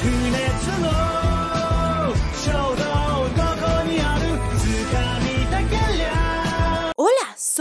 그네 증언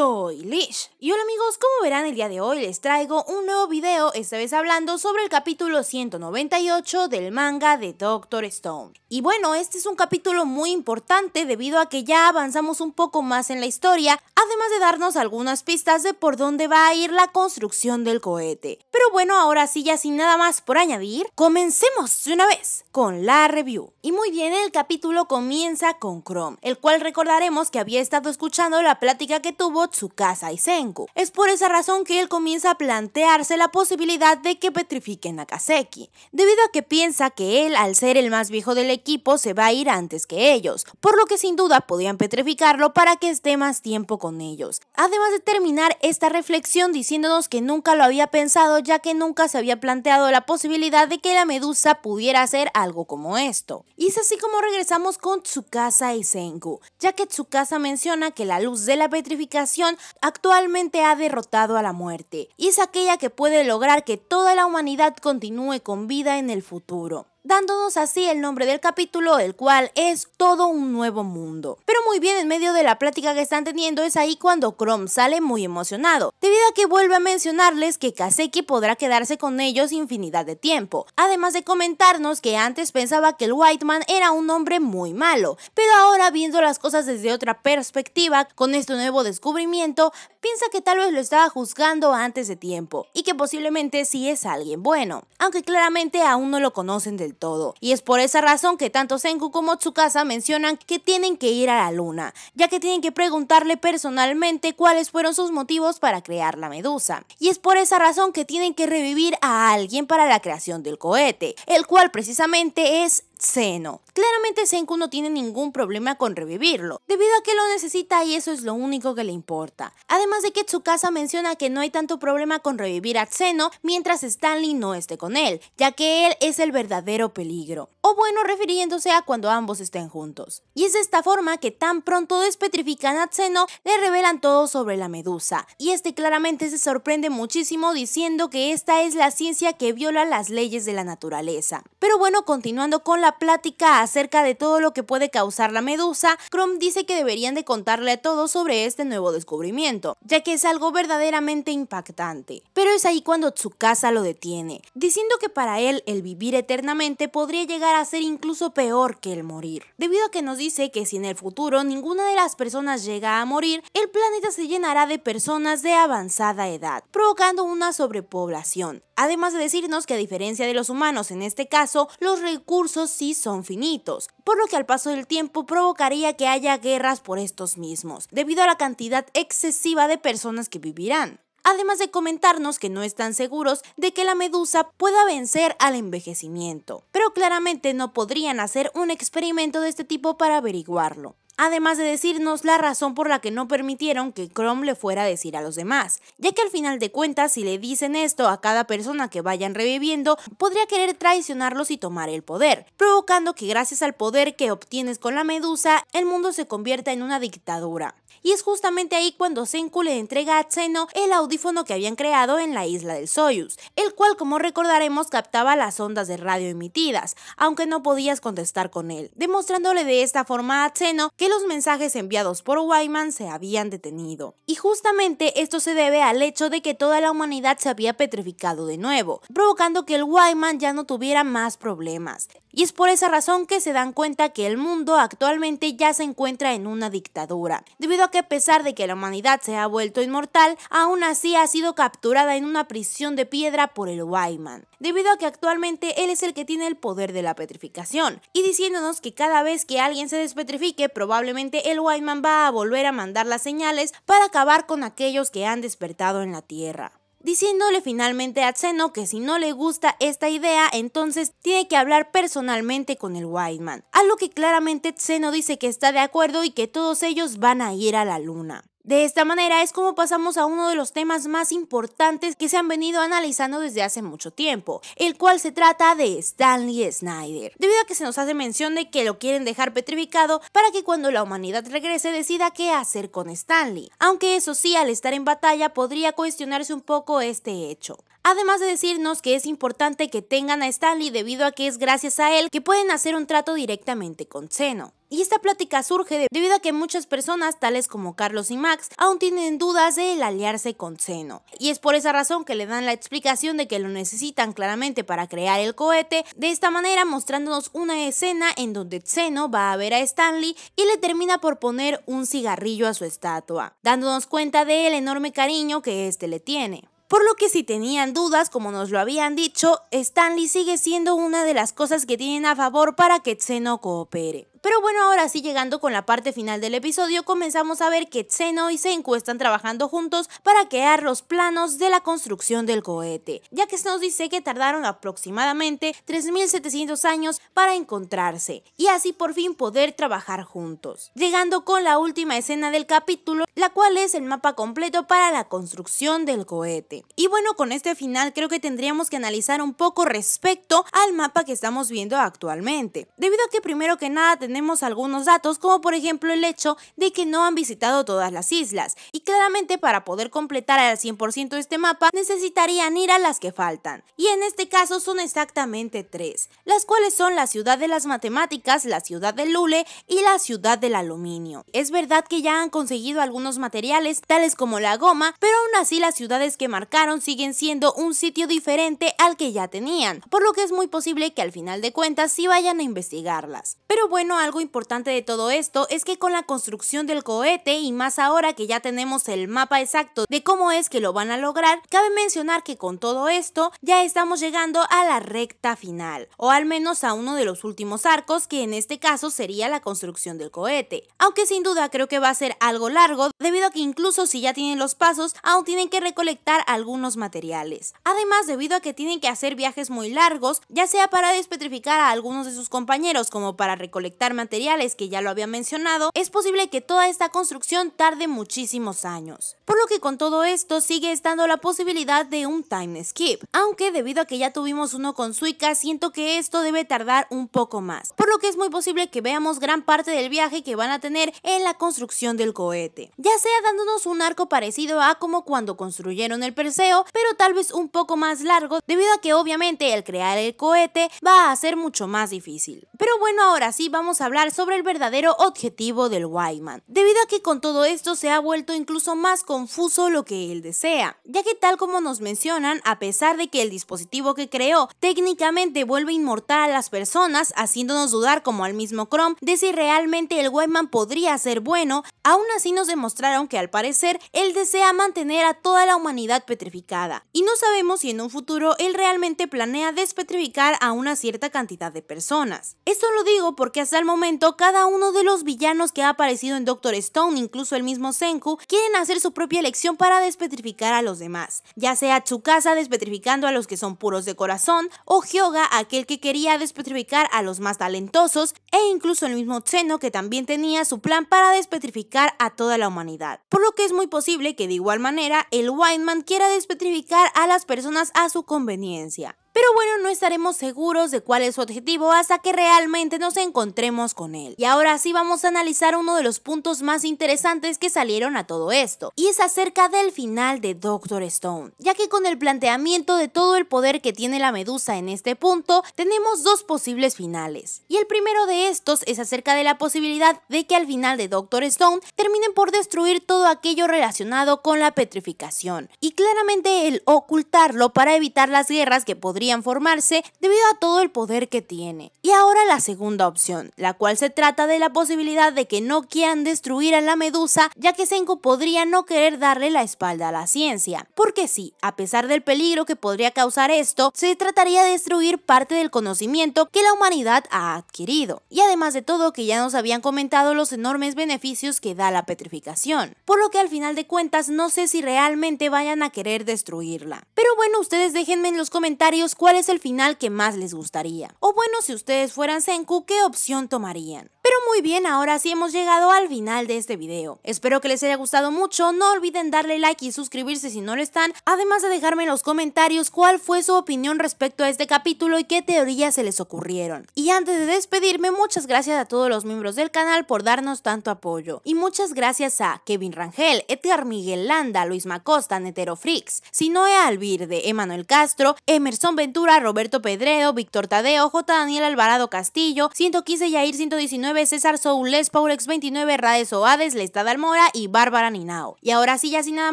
soy Lish. Y hola amigos, como verán el día de hoy les traigo un nuevo video, esta vez hablando sobre el capítulo 198 del manga de Doctor Stone. Y bueno, este es un capítulo muy importante debido a que ya avanzamos un poco más en la historia, además de darnos algunas pistas de por dónde va a ir la construcción del cohete. Pero bueno, ahora sí ya sin nada más por añadir, comencemos de una vez con la review. Y muy bien, el capítulo comienza con Chrome, el cual recordaremos que había estado escuchando la plática que tuvo Tsukasa y Senku. Es por esa razón que él comienza a plantearse la posibilidad de que petrifiquen a Kaseki, debido a que piensa que él, al ser el más viejo del equipo, se va a ir antes que ellos, por lo que sin duda podían petrificarlo para que esté más tiempo con ellos. Además de terminar esta reflexión diciéndonos que nunca lo había pensado ya que nunca se había planteado la posibilidad de que la medusa pudiera hacer algo como esto. Y es así como regresamos con Tsukasa y Senku, ya que Tsukasa menciona que la luz de la petrificación actualmente ha derrotado a la muerte, y es aquella que puede lograr que toda la humanidad continúe con vida en el futuro dándonos así el nombre del capítulo, el cual es todo un nuevo mundo. Pero muy bien, en medio de la plática que están teniendo es ahí cuando Chrome sale muy emocionado, debido a que vuelve a mencionarles que Kaseki podrá quedarse con ellos infinidad de tiempo, además de comentarnos que antes pensaba que el White Man era un hombre muy malo, pero ahora viendo las cosas desde otra perspectiva, con este nuevo descubrimiento, piensa que tal vez lo estaba juzgando antes de tiempo, y que posiblemente sí es alguien bueno, aunque claramente aún no lo conocen del todo. Y es por esa razón que tanto Senku como Tsukasa mencionan que tienen que ir a la luna, ya que tienen que preguntarle personalmente cuáles fueron sus motivos para crear la medusa. Y es por esa razón que tienen que revivir a alguien para la creación del cohete, el cual precisamente es Zeno. Claramente Senku no tiene ningún problema con revivirlo, debido a que lo necesita y eso es lo único que le importa. Además de que Tsukasa menciona que no hay tanto problema con revivir a Zeno mientras Stanley no esté con él, ya que él es el verdadero peligro. O bueno, refiriéndose a cuando ambos estén juntos. Y es de esta forma que tan pronto despetrifican a Zeno, le revelan todo sobre la medusa. Y este claramente se sorprende muchísimo diciendo que esta es la ciencia que viola las leyes de la naturaleza. Pero bueno, continuando con la plática acerca de todo lo que puede causar la medusa, Chrome dice que deberían de contarle a todos sobre este nuevo descubrimiento, ya que es algo verdaderamente impactante. Pero es ahí cuando Tsukasa lo detiene, diciendo que para él el vivir eternamente podría llegar a ser incluso peor que el morir, debido a que nos dice que si en el futuro ninguna de las personas llega a morir, el planeta se llenará de personas de avanzada edad, provocando una sobrepoblación. Además de decirnos que a diferencia de los humanos en este caso, los recursos son finitos, por lo que al paso del tiempo provocaría que haya guerras por estos mismos, debido a la cantidad excesiva de personas que vivirán. Además de comentarnos que no están seguros de que la medusa pueda vencer al envejecimiento, pero claramente no podrían hacer un experimento de este tipo para averiguarlo además de decirnos la razón por la que no permitieron que Chrome le fuera a decir a los demás, ya que al final de cuentas si le dicen esto a cada persona que vayan reviviendo, podría querer traicionarlos y tomar el poder, provocando que gracias al poder que obtienes con la medusa, el mundo se convierta en una dictadura. Y es justamente ahí cuando Senku le entrega a Xeno el audífono que habían creado en la isla del Soyuz, el cual como recordaremos captaba las ondas de radio emitidas, aunque no podías contestar con él, demostrándole de esta forma a Zeno que los mensajes enviados por Wyman se habían detenido. Y justamente esto se debe al hecho de que toda la humanidad se había petrificado de nuevo, provocando que el Wyman ya no tuviera más problemas. Y es por esa razón que se dan cuenta que el mundo actualmente ya se encuentra en una dictadura, debido a que a pesar de que la humanidad se ha vuelto inmortal, aún así ha sido capturada en una prisión de piedra por el Wyman, debido a que actualmente él es el que tiene el poder de la petrificación, y diciéndonos que cada vez que alguien se despetrifique, probablemente el Wyman va a volver a mandar las señales para acabar con aquellos que han despertado en la Tierra diciéndole finalmente a Zeno que si no le gusta esta idea, entonces tiene que hablar personalmente con el Whiteman, a lo que claramente Zeno dice que está de acuerdo y que todos ellos van a ir a la luna. De esta manera es como pasamos a uno de los temas más importantes que se han venido analizando desde hace mucho tiempo, el cual se trata de Stanley Snyder. Debido a que se nos hace mención de que lo quieren dejar petrificado para que cuando la humanidad regrese decida qué hacer con Stanley. Aunque eso sí, al estar en batalla podría cuestionarse un poco este hecho además de decirnos que es importante que tengan a Stanley debido a que es gracias a él que pueden hacer un trato directamente con Zeno. Y esta plática surge debido a que muchas personas, tales como Carlos y Max, aún tienen dudas de el aliarse con Zeno. Y es por esa razón que le dan la explicación de que lo necesitan claramente para crear el cohete, de esta manera mostrándonos una escena en donde Zeno va a ver a Stanley y le termina por poner un cigarrillo a su estatua, dándonos cuenta del enorme cariño que éste le tiene por lo que si tenían dudas, como nos lo habían dicho, Stanley sigue siendo una de las cosas que tienen a favor para que Tseno coopere. Pero bueno, ahora sí llegando con la parte final del episodio, comenzamos a ver que Zeno y Senku están trabajando juntos para crear los planos de la construcción del cohete, ya que se nos dice que tardaron aproximadamente 3.700 años para encontrarse y así por fin poder trabajar juntos. Llegando con la última escena del capítulo, la cual es el mapa completo para la construcción del cohete. Y bueno, con este final creo que tendríamos que analizar un poco respecto al mapa que estamos viendo actualmente, debido a que primero que nada tenemos algunos datos, como por ejemplo el hecho de que no han visitado todas las islas, y claramente para poder completar al 100% este mapa necesitarían ir a las que faltan, y en este caso son exactamente tres, las cuales son la ciudad de las matemáticas, la ciudad del Lule y la ciudad del aluminio. Es verdad que ya han conseguido algunos materiales tales como la goma, pero aún así las ciudades que marcaron siguen siendo un sitio diferente al que ya tenían, por lo que es muy posible que al final de cuentas sí vayan a investigarlas. Pero bueno, algo importante de todo esto es que con la construcción del cohete y más ahora que ya tenemos el mapa exacto de cómo es que lo van a lograr, cabe mencionar que con todo esto ya estamos llegando a la recta final, o al menos a uno de los últimos arcos que en este caso sería la construcción del cohete. Aunque sin duda creo que va a ser algo largo debido a que incluso si ya tienen los pasos aún tienen que recolectar algunos materiales. Además debido a que tienen que hacer viajes muy largos ya sea para despetrificar a algunos de sus compañeros como para recolectar materiales que ya lo había mencionado, es posible que toda esta construcción tarde muchísimos años. Por lo que con todo esto sigue estando la posibilidad de un time skip, aunque debido a que ya tuvimos uno con Suica, siento que esto debe tardar un poco más, por lo que es muy posible que veamos gran parte del viaje que van a tener en la construcción del cohete, ya sea dándonos un arco parecido a como cuando construyeron el Perseo, pero tal vez un poco más largo, debido a que obviamente el crear el cohete va a ser mucho más difícil. Pero bueno, ahora sí vamos hablar sobre el verdadero objetivo del Wyman, debido a que con todo esto se ha vuelto incluso más confuso lo que él desea, ya que tal como nos mencionan, a pesar de que el dispositivo que creó técnicamente vuelve inmortal a las personas, haciéndonos dudar como al mismo Chrome de si realmente el Wyman podría ser bueno, aún así nos demostraron que al parecer él desea mantener a toda la humanidad petrificada, y no sabemos si en un futuro él realmente planea despetrificar a una cierta cantidad de personas. Esto lo digo porque hasta el momento, cada uno de los villanos que ha aparecido en Doctor Stone, incluso el mismo Senku, quieren hacer su propia elección para despetrificar a los demás. Ya sea Tsukasa despetrificando a los que son puros de corazón, o Hyoga, aquel que quería despetrificar a los más talentosos, e incluso el mismo cheno que también tenía su plan para despetrificar a toda la humanidad. Por lo que es muy posible que de igual manera el Wildman quiera despetrificar a las personas a su conveniencia. Pero bueno, no estaremos seguros de cuál es su objetivo hasta que realmente nos encontremos con él. Y ahora sí vamos a analizar uno de los puntos más interesantes que salieron a todo esto, y es acerca del final de Doctor Stone, ya que con el planteamiento de todo el poder que tiene la medusa en este punto, tenemos dos posibles finales. Y el primero de estos es acerca de la posibilidad de que al final de Doctor Stone terminen por destruir todo aquello relacionado con la petrificación, y claramente el ocultarlo para evitar las guerras que podrían formarse debido a todo el poder que tiene. Y ahora la segunda opción, la cual se trata de la posibilidad de que no quieran destruir a la medusa, ya que Senko podría no querer darle la espalda a la ciencia. Porque sí, a pesar del peligro que podría causar esto, se trataría de destruir parte del conocimiento que la humanidad ha adquirido. Y además de todo, que ya nos habían comentado los enormes beneficios que da la petrificación. Por lo que al final de cuentas, no sé si realmente vayan a querer destruirla. Pero bueno, ustedes déjenme en los comentarios cuál es el final que más les gustaría. O bueno, si ustedes fueran Senku, ¿qué opción tomarían? Pero muy bien, ahora sí hemos llegado al final de este video. Espero que les haya gustado mucho, no olviden darle like y suscribirse si no lo están, además de dejarme en los comentarios cuál fue su opinión respecto a este capítulo y qué teorías se les ocurrieron. Y antes de despedirme, muchas gracias a todos los miembros del canal por darnos tanto apoyo. Y muchas gracias a Kevin Rangel, Edgar Miguel Landa, Luis Macosta, Netero Freaks, Sinoe Alvirde, Emanuel Castro, Emerson Roberto Pedreo, Víctor Tadeo, J. Daniel Alvarado Castillo, 115 Yair 119, César Soules, Paulex 29, Rades Oades, Lestada Almora y Bárbara Ninao. Y ahora sí, ya sin nada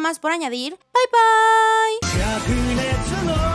más por añadir, bye bye.